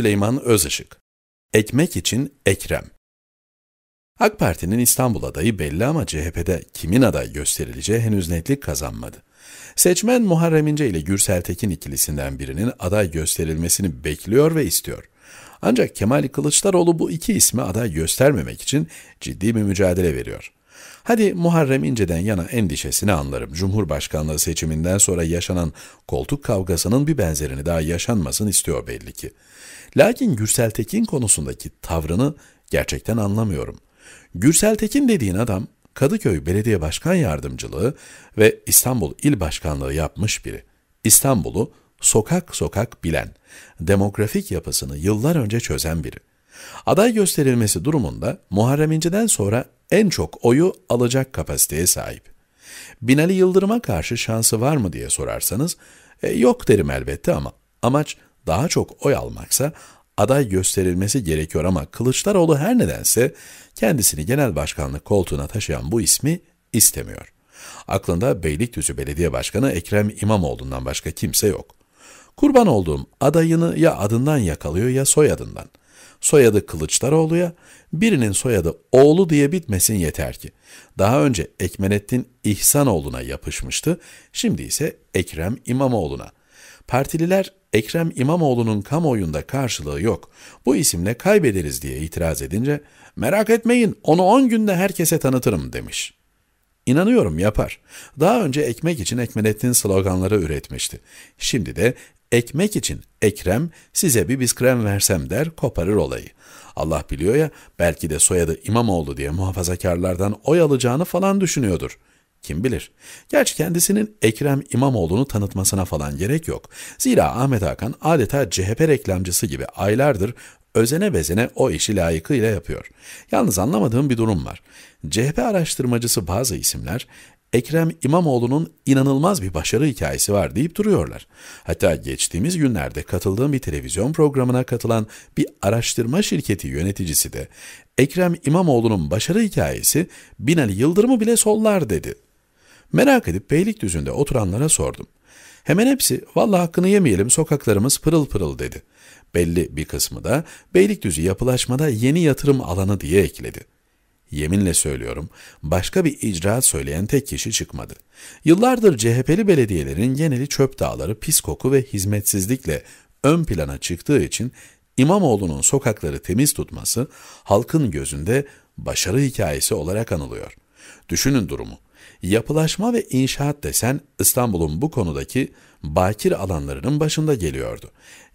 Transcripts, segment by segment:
Süleyman Özışık. Ekmek için Ekrem. AK Parti'nin İstanbul adayı belli ama CHP'de kimin aday gösterileceği henüz netlik kazanmadı. Seçmen Muharrem İnce ile Gürsel Tekin ikilisinden birinin aday gösterilmesini bekliyor ve istiyor. Ancak Kemal Kılıçdaroğlu bu iki ismi aday göstermemek için ciddi bir mücadele veriyor. Hadi Muharrem İnce'den yana endişesini anlarım. Cumhurbaşkanlığı seçiminden sonra yaşanan koltuk kavgasının bir benzerini daha yaşanmasın istiyor belli ki. Lakin Gürsel Tekin konusundaki tavrını gerçekten anlamıyorum. Gürsel Tekin dediğin adam Kadıköy Belediye Başkan Yardımcılığı ve İstanbul İl Başkanlığı yapmış biri. İstanbul'u sokak sokak bilen, demografik yapısını yıllar önce çözen biri. Aday gösterilmesi durumunda Muharrem İnce'den sonra en çok oyu alacak kapasiteye sahip. Binali Yıldırım'a karşı şansı var mı diye sorarsanız, e, yok derim elbette ama amaç daha çok oy almaksa aday gösterilmesi gerekiyor ama Kılıçdaroğlu her nedense kendisini genel başkanlık koltuğuna taşıyan bu ismi istemiyor. Aklında Beylikdüzü Belediye Başkanı Ekrem İmamoğlu'ndan başka kimse yok. Kurban olduğum adayını ya adından yakalıyor ya soyadından soyadı Kılıçdaroğlu'ya, birinin soyadı Oğlu diye bitmesin yeter ki. Daha önce Ekmenettin İhsanoğlu'na yapışmıştı, şimdi ise Ekrem İmamoğlu'na. Partililer Ekrem İmamoğlu'nun kamuoyunda karşılığı yok. Bu isimle kaybederiz diye itiraz edince merak etmeyin onu 10 günde herkese tanıtırım demiş. İnanıyorum yapar. Daha önce ekmek için Ekmelettin sloganları üretmişti. Şimdi de Ekmek için Ekrem size bir biskrem versem der koparır olayı. Allah biliyor ya belki de soyadı İmamoğlu diye muhafazakarlardan oy alacağını falan düşünüyordur. Kim bilir? Gerçi kendisinin Ekrem İmamoğlu'nu tanıtmasına falan gerek yok. Zira Ahmet Hakan adeta CHP reklamcısı gibi aylardır özene bezene o işi layıkıyla yapıyor. Yalnız anlamadığım bir durum var. CHP araştırmacısı bazı isimler Ekrem İmamoğlu'nun inanılmaz bir başarı hikayesi var deyip duruyorlar. Hatta geçtiğimiz günlerde katıldığım bir televizyon programına katılan bir araştırma şirketi yöneticisi de Ekrem İmamoğlu'nun başarı hikayesi Binali Yıldırım'ı bile sollar dedi. Merak edip Beylikdüzü'nde oturanlara sordum. Hemen hepsi valla hakkını yemeyelim sokaklarımız pırıl pırıl dedi. Belli bir kısmı da Beylikdüzü yapılaşmada yeni yatırım alanı diye ekledi. Yeminle söylüyorum, başka bir icra söyleyen tek kişi çıkmadı. Yıllardır CHP'li belediyelerin geneli çöp dağları pis koku ve hizmetsizlikle ön plana çıktığı için İmamoğlu'nun sokakları temiz tutması halkın gözünde başarı hikayesi olarak anılıyor. Düşünün durumu. Yapılaşma ve inşaat desen İstanbul'un bu konudaki bakir alanlarının başında geliyordu.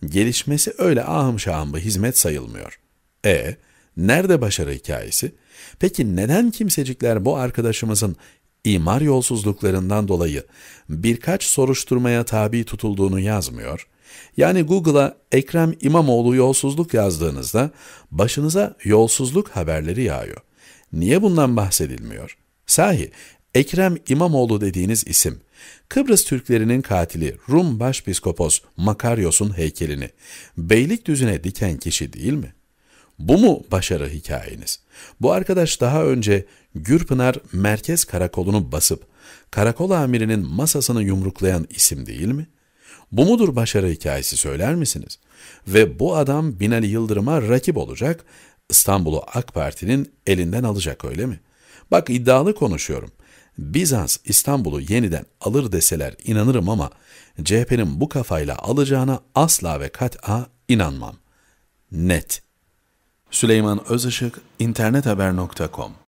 Gelişmesi öyle ahım şahım bir hizmet sayılmıyor. E, nerede başarı hikayesi? Peki neden kimsecikler bu arkadaşımızın imar yolsuzluklarından dolayı birkaç soruşturmaya tabi tutulduğunu yazmıyor? Yani Google'a Ekrem İmamoğlu yolsuzluk yazdığınızda başınıza yolsuzluk haberleri yağıyor. Niye bundan bahsedilmiyor? Sahi Ekrem İmamoğlu dediğiniz isim, Kıbrıs Türklerinin katili Rum Başpiskopos Makaryos'un heykelini Beylikdüzü'ne diken kişi değil mi?'' Bu mu başarı hikayeniz? Bu arkadaş daha önce Gürpınar Merkez Karakolu'nu basıp karakol amirinin masasını yumruklayan isim değil mi? Bu mudur başarı hikayesi söyler misiniz? Ve bu adam Binali Yıldırım'a rakip olacak, İstanbul'u AK Parti'nin elinden alacak öyle mi? Bak iddialı konuşuyorum. Bizans İstanbul'u yeniden alır deseler inanırım ama CHP'nin bu kafayla alacağına asla ve kat'a inanmam. Net. Süleyman Özışık, internethaber.com